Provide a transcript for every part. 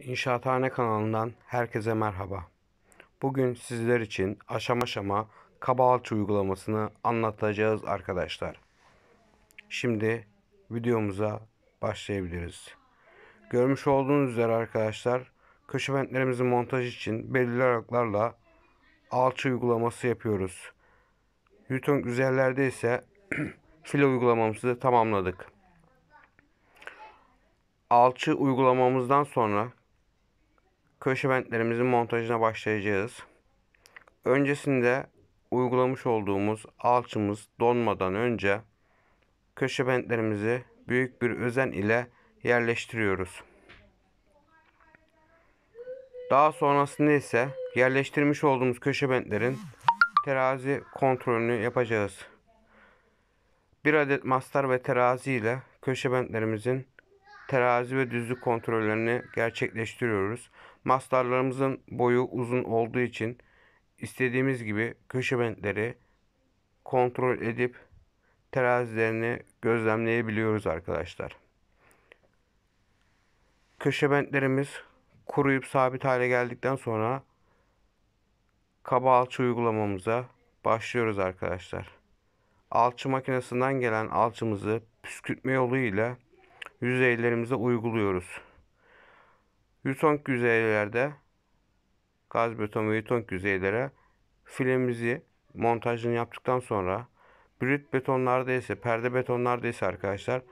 İnşaathane kanalından herkese merhaba. Bugün sizler için aşama aşama kaba alçı uygulamasını anlatacağız arkadaşlar. Şimdi videomuza başlayabiliriz. Görmüş olduğunuz üzere arkadaşlar köşe bentlerimizin montajı için belirli aralıklarla alçı uygulaması yapıyoruz. Newton üzerlerde ise file uygulamamızı tamamladık. Alçı uygulamamızdan sonra köşe bentlerimizin montajına başlayacağız. Öncesinde uygulamış olduğumuz alçımız donmadan önce köşe bentlerimizi büyük bir özen ile yerleştiriyoruz. Daha sonrasında ise yerleştirmiş olduğumuz köşe bentlerin terazi kontrolünü yapacağız. Bir adet mastar ve terazi ile köşe bentlerimizin terazi ve düzlük kontrollerini gerçekleştiriyoruz. Mastarlarımızın boyu uzun olduğu için istediğimiz gibi köşe bentleri kontrol edip terazilerini gözlemleyebiliyoruz arkadaşlar. Köşe bentlerimiz kuruyup sabit hale geldikten sonra kaba alçı uygulamamıza başlıyoruz arkadaşlar. Alçı makinesinden gelen alçımızı püskürtme yoluyla ile yüzeylerimize uyguluyoruz. Yutonk yüzeylerde gaz beton ve yutonk yüzeylere filemizi montajını yaptıktan sonra brüt betonlarda ise perde betonlarda ise arkadaşlar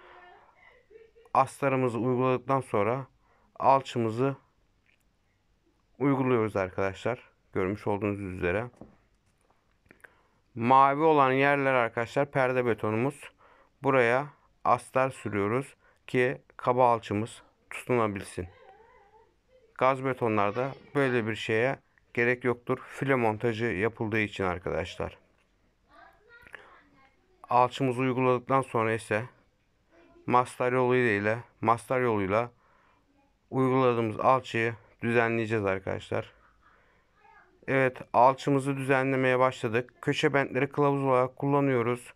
astarımızı uyguladıktan sonra alçımızı uyguluyoruz arkadaşlar. Görmüş olduğunuz üzere. Mavi olan yerler arkadaşlar perde betonumuz. Buraya astar sürüyoruz ki kaba alçımız tutunabilsin. Gaz betonlarda böyle bir şeye gerek yoktur. File montajı yapıldığı için arkadaşlar. Alçımızı uyguladıktan sonra ise mastar yoluyla ile mastar yoluyla uyguladığımız alçıyı düzenleyeceğiz arkadaşlar. Evet alçımızı düzenlemeye başladık. Köşe bentleri kılavuz olarak kullanıyoruz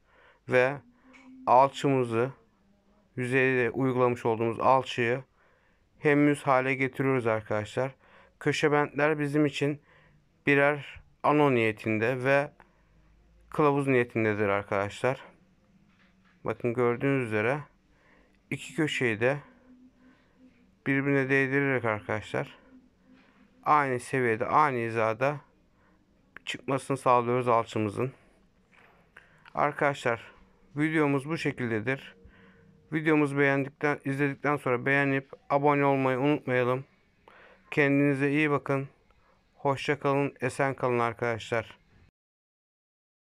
ve alçımızı yüzeyde uygulamış olduğumuz alçıyı hem yüz hale getiriyoruz arkadaşlar. Köşe bentler bizim için birer ano niyetinde ve kılavuz niyetindedir arkadaşlar. Bakın gördüğünüz üzere iki köşeyi de birbirine değdirerek arkadaşlar aynı seviyede aynı hizada çıkmasını sağlıyoruz alçımızın. Arkadaşlar videomuz bu şekildedir. Videomuzu beğendikten, izledikten sonra beğenip abone olmayı unutmayalım. Kendinize iyi bakın. Hoşça kalın, esen kalın arkadaşlar.